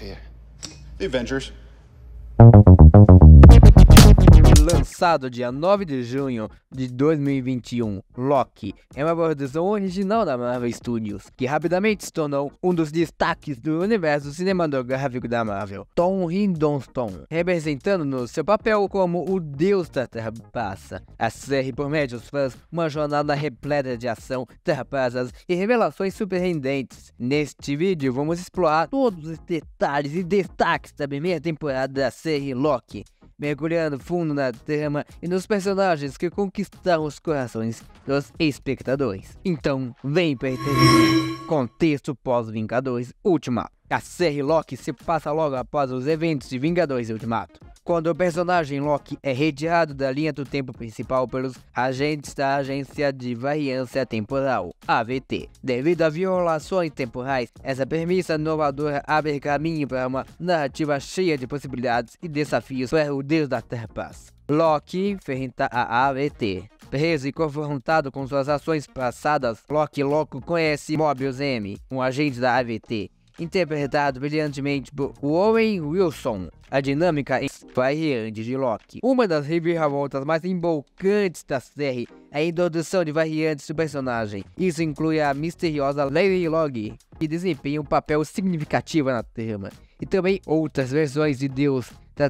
fear? The Avengers. lançado dia 9 de junho de 2021, Loki é uma produção original da Marvel Studios, que rapidamente se tornou um dos destaques do universo cinematográfico da Marvel. Tom Hiddleston, representando no seu papel como o deus da Terra-Passa. A série promete aos fãs uma jornada repleta de ação, terrapazas e revelações surpreendentes. Neste vídeo vamos explorar todos os detalhes e destaques da primeira temporada da série Loki mergulhando fundo na trama e nos personagens que conquistaram os corações dos espectadores. Então, vem entender. Contexto pós-Vingadores Ultimato. A série Loki se passa logo após os eventos de Vingadores Ultimato. Quando o personagem Loki é retirado da linha do tempo principal pelos agentes da Agência de Variância Temporal, AVT. Devido a violações temporais, essa premissa inovadora abre caminho para uma narrativa cheia de possibilidades e desafios para o Deus da Terra-Paz. Loki enfrenta a AVT. Preso e confrontado com suas ações passadas, Loki logo conhece Mobius M, um agente da AVT, interpretado brilhantemente por Owen Wilson. A dinâmica variante de Loki. Uma das reviravoltas mais embolcantes da série é a introdução de variantes do personagem. Isso inclui a misteriosa Lady Loki, que desempenha um papel significativo na trama, e também outras versões de Deus da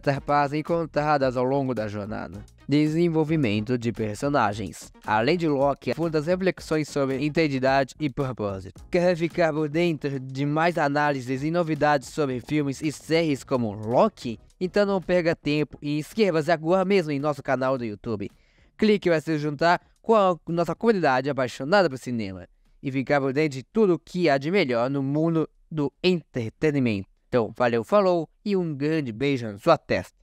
encontradas ao longo da jornada desenvolvimento de personagens. Além de Loki, fundas é reflexões sobre identidade e propósito. Quer ficar por dentro de mais análises e novidades sobre filmes e séries como Loki? Então não perca tempo e inscreva-se agora mesmo em nosso canal do YouTube. Clique para se juntar com a nossa comunidade apaixonada por cinema e ficar por dentro de tudo o que há de melhor no mundo do entretenimento. Então, valeu, falou e um grande beijo na sua testa.